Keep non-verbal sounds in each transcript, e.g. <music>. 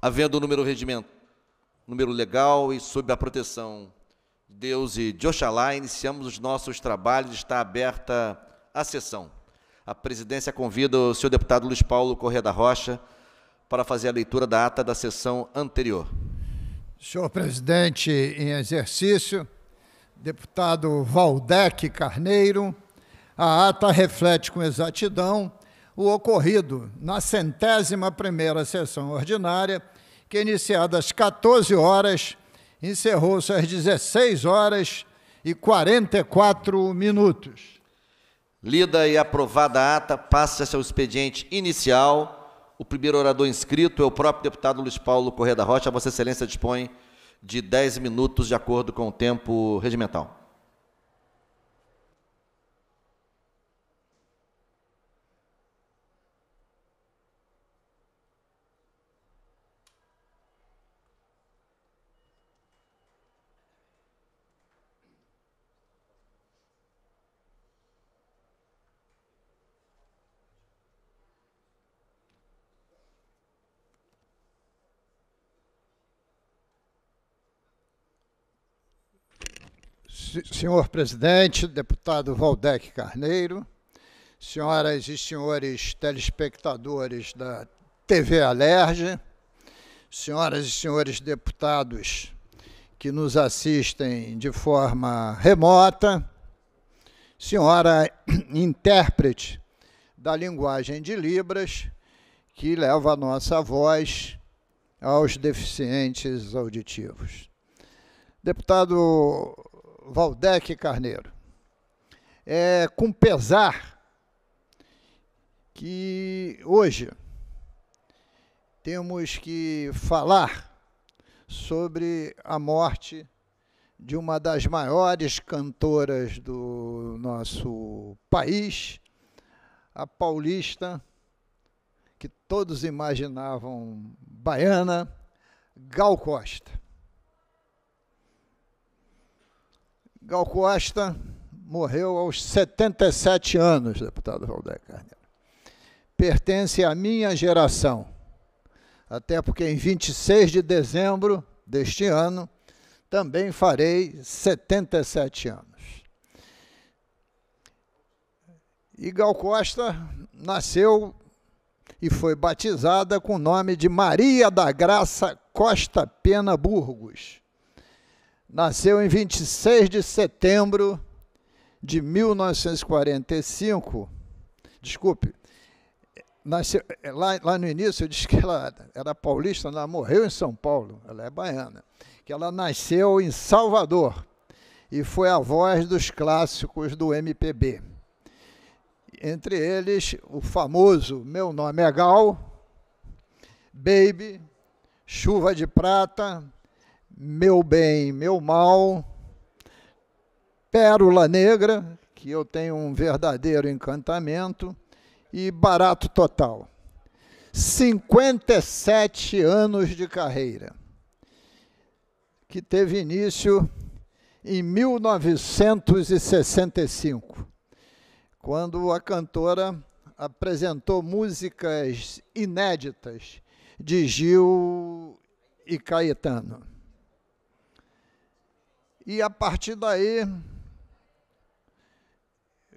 havendo o número regimento, número legal e sob a proteção de Deus e de Oxalá, iniciamos os nossos trabalhos, está aberta a sessão. A presidência convida o senhor deputado Luiz Paulo Correa da Rocha para fazer a leitura da ata da sessão anterior. Senhor presidente em exercício, deputado Valdec Carneiro, a ata reflete com exatidão o ocorrido na centésima primeira sessão ordinária, que iniciada às 14 horas, encerrou-se às 16 horas e 44 minutos. Lida e aprovada a ata, passa-se ao expediente inicial. O primeiro orador inscrito é o próprio deputado Luiz Paulo Correia da Rocha. Vossa Excelência dispõe de 10 minutos, de acordo com o tempo regimental. Senhor presidente, deputado Valdec Carneiro, senhoras e senhores telespectadores da TV Alerge, senhoras e senhores deputados que nos assistem de forma remota, senhora <coughs> intérprete da linguagem de Libras, que leva a nossa voz aos deficientes auditivos. Deputado Valdec Carneiro. É com pesar que hoje temos que falar sobre a morte de uma das maiores cantoras do nosso país, a paulista, que todos imaginavam baiana, Gal Costa. Gal Costa morreu aos 77 anos, deputado Valdeir Carneiro. Pertence à minha geração, até porque em 26 de dezembro deste ano também farei 77 anos. E Gal Costa nasceu e foi batizada com o nome de Maria da Graça Costa Pena Burgos nasceu em 26 de setembro de 1945. Desculpe, nasceu, é, lá, lá no início eu disse que ela era paulista, ela morreu em São Paulo, ela é baiana, que ela nasceu em Salvador e foi a voz dos clássicos do MPB. Entre eles, o famoso Meu Nome é Gal, Baby, Chuva de Prata, meu Bem, Meu Mal, Pérola Negra, que eu tenho um verdadeiro encantamento, e Barato Total. 57 anos de carreira, que teve início em 1965, quando a cantora apresentou músicas inéditas de Gil e Caetano. E a partir daí,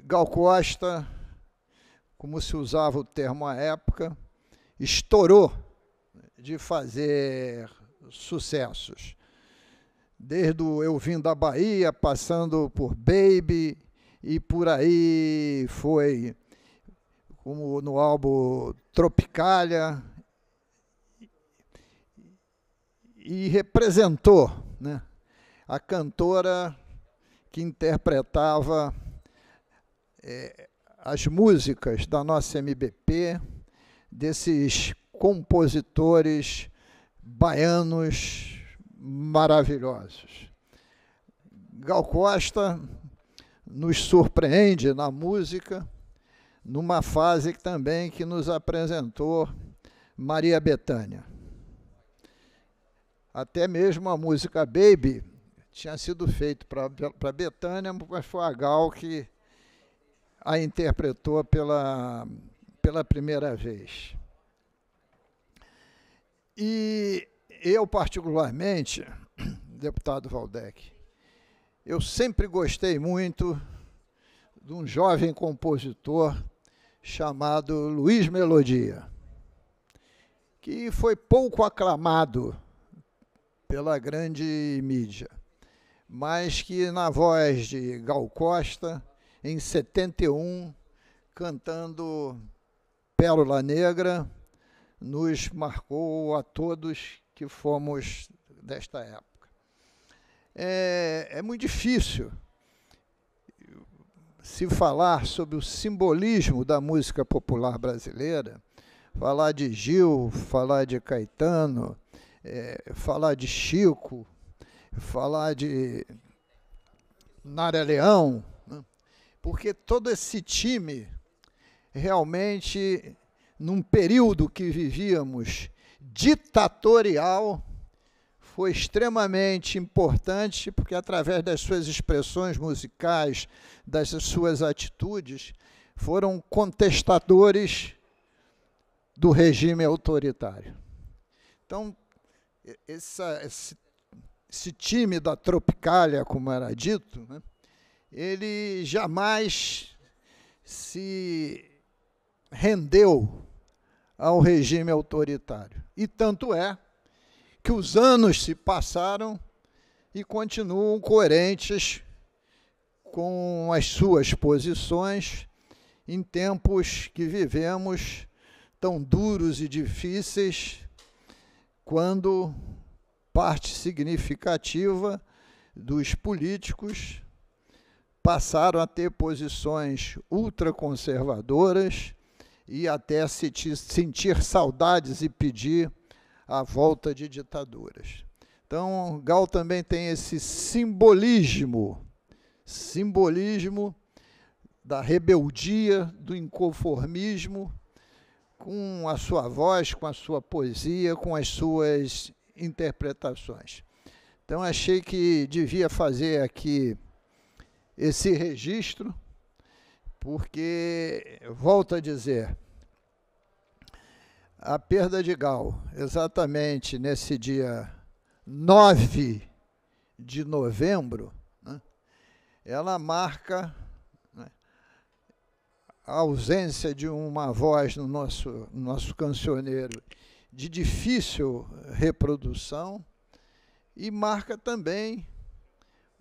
Gal Costa, como se usava o termo à época, estourou de fazer sucessos. Desde o Eu Vim da Bahia, passando por Baby e por aí foi, como no álbum Tropicália, e representou né, a cantora que interpretava é, as músicas da nossa MBP, desses compositores baianos maravilhosos. Gal Costa nos surpreende na música, numa fase também que nos apresentou Maria Bethânia. Até mesmo a música Baby tinha sido feito para Betânia, mas foi a Gal que a interpretou pela, pela primeira vez. E eu, particularmente, <clears throat> deputado Valdec, eu sempre gostei muito de um jovem compositor chamado Luiz Melodia, que foi pouco aclamado pela grande mídia mas que na voz de Gal Costa, em 71, cantando Pérola Negra, nos marcou a todos que fomos desta época. É, é muito difícil se falar sobre o simbolismo da música popular brasileira, falar de Gil, falar de Caetano, é, falar de Chico, falar de Nara Leão, né? porque todo esse time realmente, num período que vivíamos ditatorial, foi extremamente importante, porque através das suas expressões musicais, das suas atitudes, foram contestadores do regime autoritário. Então, essa, esse esse time da Tropicália, como era dito, né, ele jamais se rendeu ao regime autoritário. E tanto é que os anos se passaram e continuam coerentes com as suas posições em tempos que vivemos tão duros e difíceis, quando parte significativa dos políticos passaram a ter posições ultraconservadoras e até sentir saudades e pedir a volta de ditaduras. Então, Gal também tem esse simbolismo, simbolismo da rebeldia, do inconformismo, com a sua voz, com a sua poesia, com as suas interpretações. Então achei que devia fazer aqui esse registro, porque, volto a dizer, a perda de Gal, exatamente nesse dia 9 de novembro, né, ela marca né, a ausência de uma voz no nosso, no nosso cancioneiro de difícil reprodução e marca também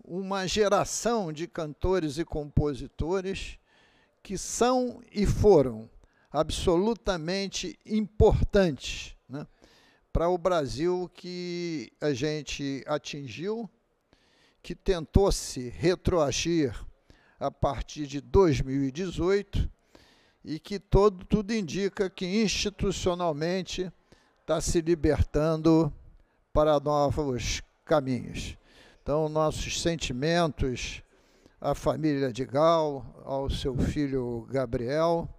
uma geração de cantores e compositores que são e foram absolutamente importantes né, para o Brasil que a gente atingiu, que tentou se retroagir a partir de 2018 e que todo, tudo indica que institucionalmente está se libertando para novos caminhos. Então, nossos sentimentos à família de Gal, ao seu filho Gabriel,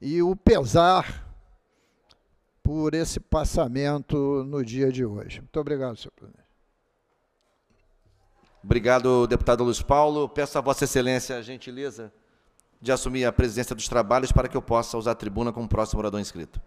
e o pesar por esse passamento no dia de hoje. Muito obrigado, senhor presidente. Obrigado, deputado Luiz Paulo. Peço a Vossa Excelência a gentileza de assumir a presidência dos trabalhos para que eu possa usar a tribuna como próximo orador inscrito.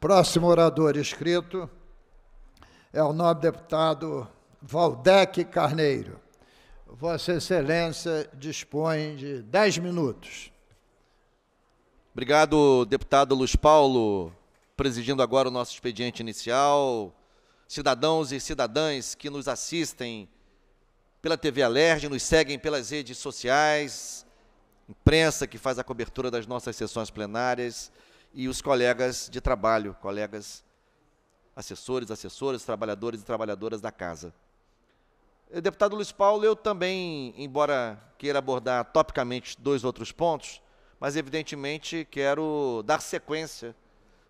Próximo orador inscrito é o nobre deputado Valdec Carneiro. Vossa Excelência dispõe de 10 minutos. Obrigado, deputado Luiz Paulo, presidindo agora o nosso expediente inicial. Cidadãos e cidadãs que nos assistem pela TV Alerj, nos seguem pelas redes sociais, imprensa que faz a cobertura das nossas sessões plenárias e os colegas de trabalho, colegas assessores, assessoras, trabalhadores e trabalhadoras da casa. Eh, deputado Luiz Paulo, eu também, embora queira abordar topicamente dois outros pontos, mas evidentemente quero dar sequência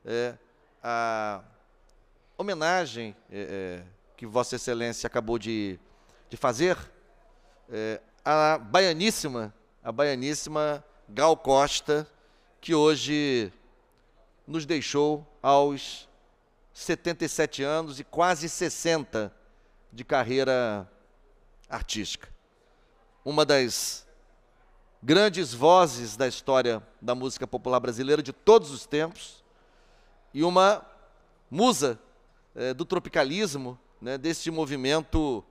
é, à homenagem é, que Vossa Excelência acabou de, de fazer à baianíssima, a baianíssima Gal Costa, que hoje nos deixou aos 77 anos e quase 60 de carreira artística. Uma das grandes vozes da história da música popular brasileira de todos os tempos e uma musa é, do tropicalismo, né, desse movimento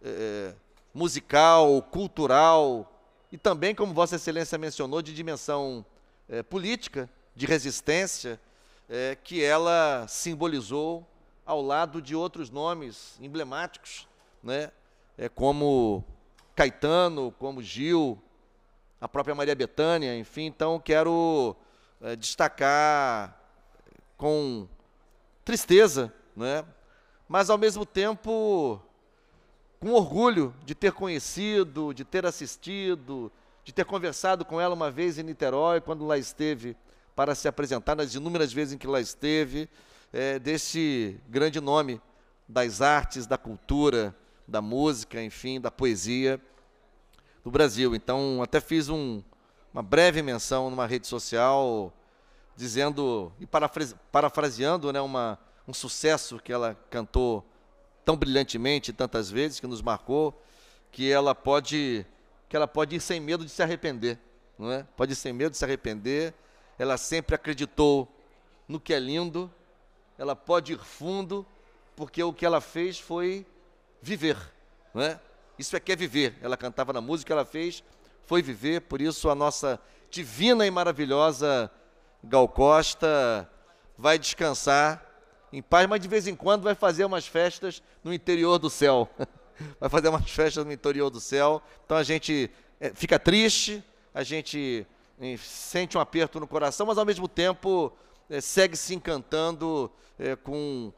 é, musical, cultural e também, como Vossa Excelência mencionou, de dimensão é, política de resistência é, que ela simbolizou ao lado de outros nomes emblemáticos, né? é, como Caetano, como Gil, a própria Maria Bethânia, enfim. Então, quero é, destacar com tristeza, né? mas ao mesmo tempo com orgulho de ter conhecido, de ter assistido, de ter conversado com ela uma vez em Niterói, quando lá esteve para se apresentar nas inúmeras vezes em que lá esteve, é, desse grande nome das artes, da cultura, da música, enfim, da poesia do Brasil. Então, até fiz um, uma breve menção numa rede social dizendo e parafrase, parafraseando né, uma, um sucesso que ela cantou tão brilhantemente tantas vezes que nos marcou que ela pode que ela pode ir sem medo de se arrepender, não é? Pode ir sem medo de se arrepender ela sempre acreditou no que é lindo, ela pode ir fundo, porque o que ela fez foi viver, não é? Isso é que é viver. Ela cantava na música, ela fez, foi viver, por isso a nossa divina e maravilhosa Gal Costa vai descansar em paz, mas de vez em quando vai fazer umas festas no interior do céu. <laughs> Vai fazer umas festas no interior do céu. Então a gente eh, fica triste, a gente sente um aperto no coração, mas ao mesmo tempo é, segue se encantando é, com,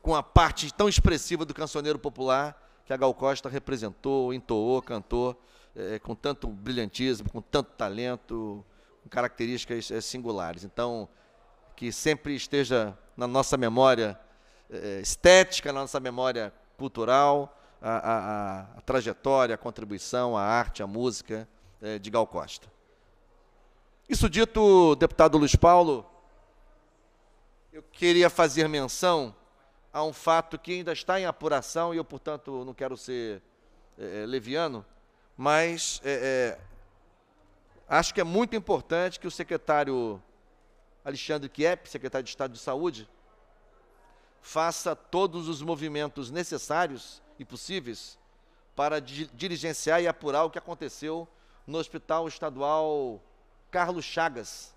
com a parte tão expressiva do cancioneiro popular que a Gal Costa representou, entoou, cantou é, com tanto brilhantismo, com tanto talento, com características singulares. Então, que sempre esteja na nossa memória estética, na nossa memória cultural, a, a, a, trajetória, a contribuição, a arte, a música é, de Gal Costa. Isso dito, deputado Luiz Paulo, eu queria fazer menção a um fato que ainda está em apuração e eu, portanto, não quero ser é, é leviano, mas é, é, acho que é muito importante que o secretário Alexandre Kiepp, secretário de Estado de Saúde, faça todos os movimentos necessários e possíveis para diligenciar e apurar o que aconteceu no Hospital Estadual Carlos Chagas,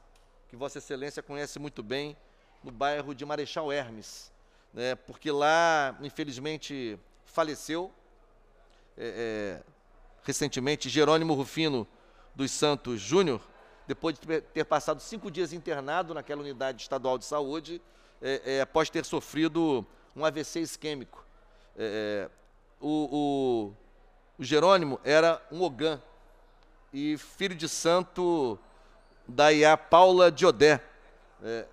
que Vossa Excelência conhece muito bem, no bairro de Marechal Hermes, né, porque lá, infelizmente, faleceu é, é, recentemente Jerônimo Rufino dos Santos Júnior, depois de ter passado cinco dias internado naquela unidade estadual de saúde, é, é após ter sofrido um AVC isquêmico. É, é, o, o, o Jerônimo era um ogã e filho de santo da Iá Paula Diodé, é,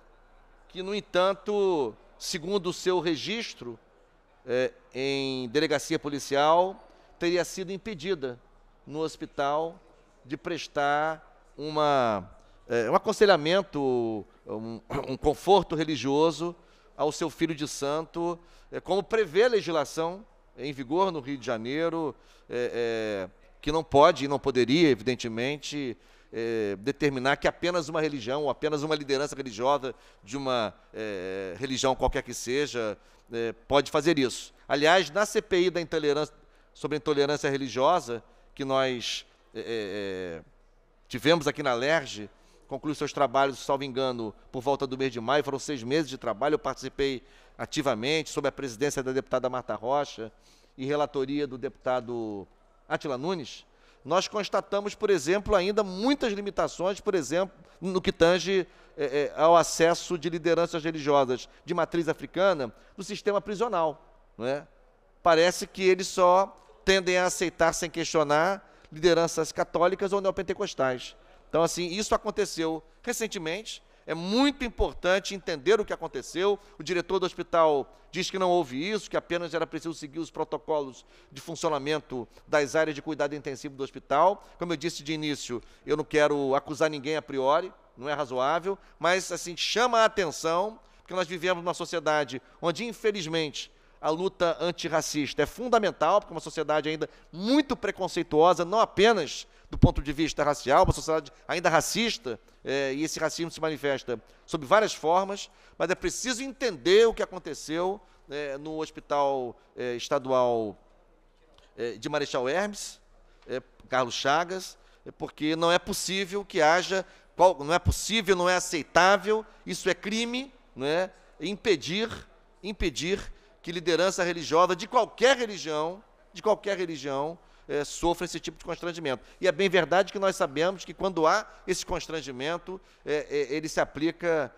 que, no entanto, segundo o seu registro é, em delegacia policial, teria sido impedida no hospital de prestar uma, é, um aconselhamento, um, um, conforto religioso ao seu filho de santo, é, como prevê a legislação em vigor no Rio de Janeiro, é, é, que não pode e não poderia, evidentemente, é, determinar que apenas uma religião, ou apenas uma liderança religiosa de uma é, religião qualquer que seja, é, pode fazer isso. Aliás, na CPI da intolerância, sobre a intolerância religiosa, que nós tivemos aqui na LERJ, concluiu seus trabalhos, salvo engano, por volta do mês de maio, foram seis meses de trabalho, eu participei ativamente, sob a presidência da deputada Marta Rocha e relatoria do deputado Atila Nunes, nós constatamos, por exemplo, ainda muitas limitações, por exemplo, no que tange é, é, ao acesso de lideranças religiosas de matriz africana no sistema prisional. Não é? Parece que eles só tendem a aceitar sem questionar lideranças católicas ou neopentecostais. Então, assim, isso aconteceu recentemente é muito importante entender o que aconteceu. O diretor do hospital diz que não houve isso, que apenas era preciso seguir os protocolos de funcionamento das áreas de cuidado intensivo do hospital. Como eu disse de início, eu não quero acusar ninguém a priori, não é razoável, mas assim chama a atenção, porque nós vivemos numa sociedade onde infelizmente a luta antirracista é fundamental, porque é uma sociedade ainda muito preconceituosa, não apenas do ponto de vista racial, uma sociedade ainda racista, é, e esse racismo se manifesta sob várias formas, mas é preciso entender o que aconteceu é, no Hospital é, Estadual é, de Marechal Hermes, é, Carlos Chagas, é, porque não é possível que haja, não é possível, não é aceitável, isso é crime, não é? impedir, impedir que liderança religiosa de qualquer religião, de qualquer religião, é, sofra esse tipo de constrangimento. E é bem verdade que nós sabemos que quando há esse constrangimento, é, é, ele se aplica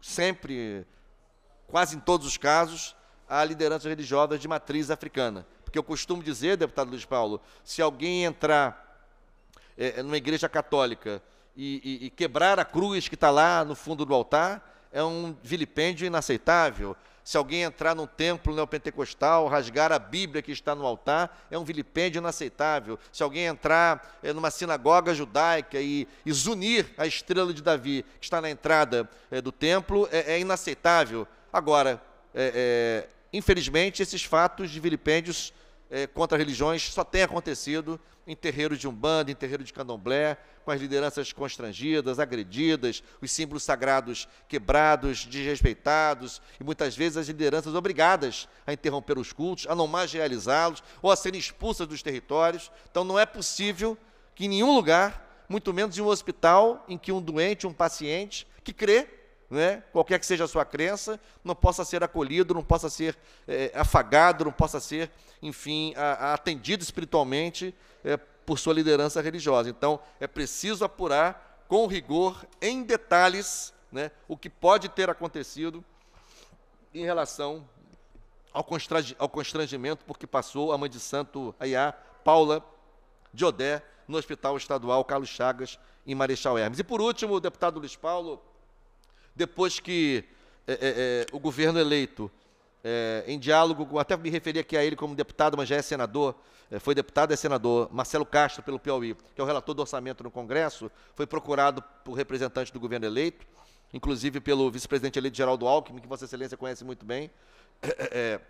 sempre, quase em todos os casos, à liderança religiosa de matriz africana. Porque eu costumo dizer, deputado Luiz Paulo, se alguém entrar numa igreja católica e, e, e quebrar a cruz que está lá no fundo do altar, é um vilipêndio inaceitável se alguém entrar num templo neopentecostal, rasgar a Bíblia que está no altar, é um vilipêndio inaceitável. Se alguém entrar é, numa sinagoga judaica e, e, zunir a estrela de Davi que está na entrada é, do templo, é, é inaceitável. Agora, eh, infelizmente, esses fatos de vilipêndios é, contra religiões só tem acontecido em terreiro de umbanda, em terreiro de candomblé, com as lideranças constrangidas, agredidas, os símbolos sagrados quebrados, desrespeitados, e muitas vezes as lideranças obrigadas a interromper os cultos, a não mais realizá-los, ou a serem expulsas dos territórios. Então não é possível que em nenhum lugar, muito menos em um hospital, em que um doente, um paciente que crê, né? qualquer que seja a sua crença, não possa ser acolhido, não possa ser é, afagado, não possa ser, enfim, a, a atendido espiritualmente é, por sua liderança religiosa. Então, é preciso apurar com rigor, em detalhes, né, o que pode ter acontecido em relação ao, constrangimento porque passou a mãe de santo Ayá, Paula Odé, no Hospital Estadual Carlos Chagas, em Marechal Hermes. E, por último, o deputado Luiz Paulo depois que é, é, é, o governo eleito, é, em diálogo, até me referi aqui a ele como deputado, mas já é senador, é, foi deputado e é senador, Marcelo Castro, pelo Piauí, que é o relator do orçamento no Congresso, foi procurado por representante do governo eleito, inclusive pelo vice-presidente eleito Geraldo Alckmin, que Vossa Excelência conhece muito bem, é,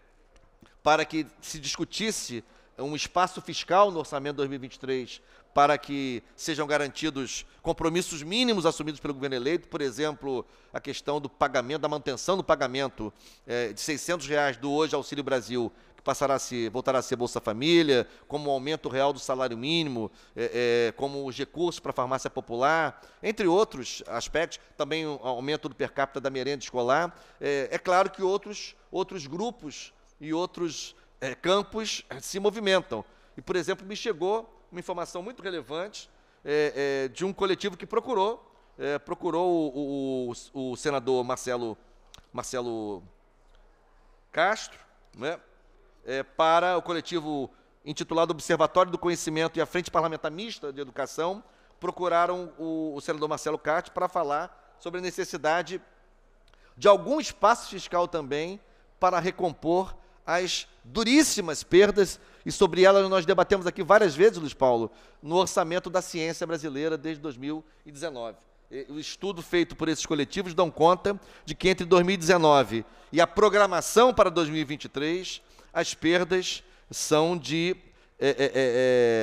para que se discutisse um espaço fiscal no orçamento 2023 para que sejam garantidos compromissos mínimos assumidos pelo governo eleito, por exemplo, a questão do pagamento, da manutenção do pagamento é, de 600 reais do hoje Auxílio Brasil, que passará a ser, voltará a ser Bolsa Família, como o aumento real do salário mínimo, é, é, como os recursos para a farmácia popular, entre outros aspectos, também o aumento do per capita da merenda escolar. É, claro que outros, outros grupos e outros campos se movimentam. E, por exemplo, me chegou uma informação muito relevante é, é, de um coletivo que procurou, é, procurou o, o, o, senador Marcelo, Marcelo Castro, né, é, para o coletivo intitulado Observatório do Conhecimento e a Frente Parlamentar Mista de Educação, procuraram o, o senador Marcelo Castro para falar sobre a necessidade de algum espaço fiscal também para recompor as duríssimas perdas, e sobre elas nós debatemos aqui várias vezes, Luiz Paulo, no orçamento da ciência brasileira desde 2019. O estudo feito por esses coletivos dão conta de que entre 2019 e a programação para 2023, as perdas são de é, é, é,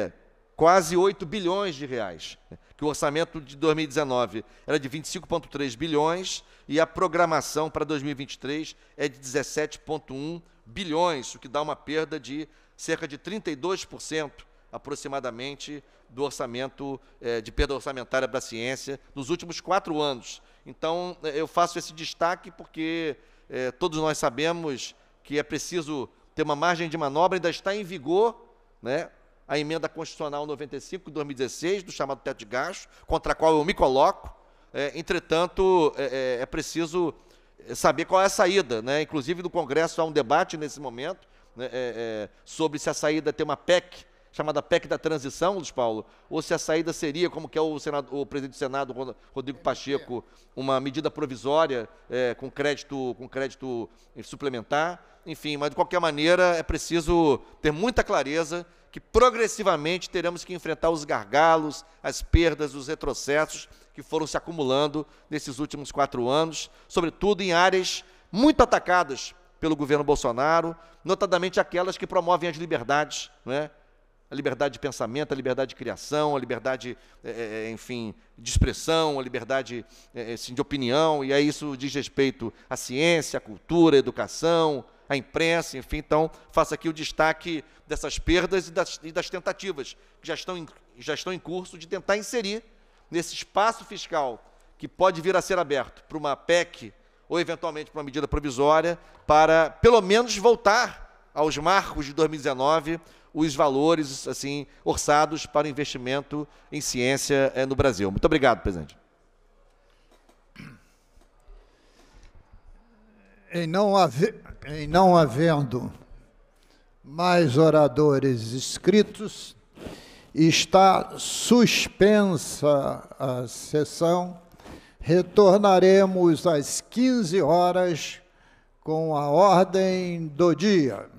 é quase 8 bilhões de reais. Né? Que o orçamento de 2019 era de 25,3 bilhões e a programação para 2023 é de 17,1 bilhões bilhões, o que dá uma perda de cerca de 32% aproximadamente do orçamento, eh, de perda orçamentária para a ciência nos últimos quatro anos. Então, eh, eu faço esse destaque porque eh, todos nós sabemos que é preciso ter uma margem de manobra, ainda está em vigor né, a emenda constitucional 95 de 2016, do chamado teto de gastos, contra a qual eu me coloco. entretanto, é preciso saber qual é a saída. Né? Inclusive, no Congresso há um debate nesse momento né, é, é, sobre se a saída tem uma PEC, chamada PEC da transição, Luiz Paulo, ou se a saída seria, como que é o, Senado, o presidente do Senado, Rodrigo é, Pacheco, é. uma medida provisória é, com, crédito, com crédito suplementar. Enfim, mas de qualquer maneira é preciso ter muita clareza que progressivamente teremos que enfrentar os gargalos, as perdas, os retrocessos que foram se acumulando nesses últimos quatro anos, sobretudo em áreas muito atacadas pelo governo Bolsonaro, notadamente aquelas que promovem as liberdades, é? a liberdade de pensamento, a liberdade de criação, a liberdade, eh, eh, eh, enfim, de expressão, a liberdade assim, de opinião, e aí é isso diz respeito à ciência, à cultura, à educação, a imprensa, enfim. Então, faço aqui o destaque dessas perdas e das, e das tentativas que já estão, em, já estão em curso de tentar inserir nesse espaço fiscal que pode vir a ser aberto para uma PEC ou eventualmente para uma medida provisória, para pelo menos voltar aos marcos de 2019 os valores assim orçados para o investimento em ciência eh, no Brasil. Muito obrigado, presidente. Em não, haver, em não havendo mais oradores inscritos, está suspensa a sessão. Retornaremos às 15 horas com a ordem do dia.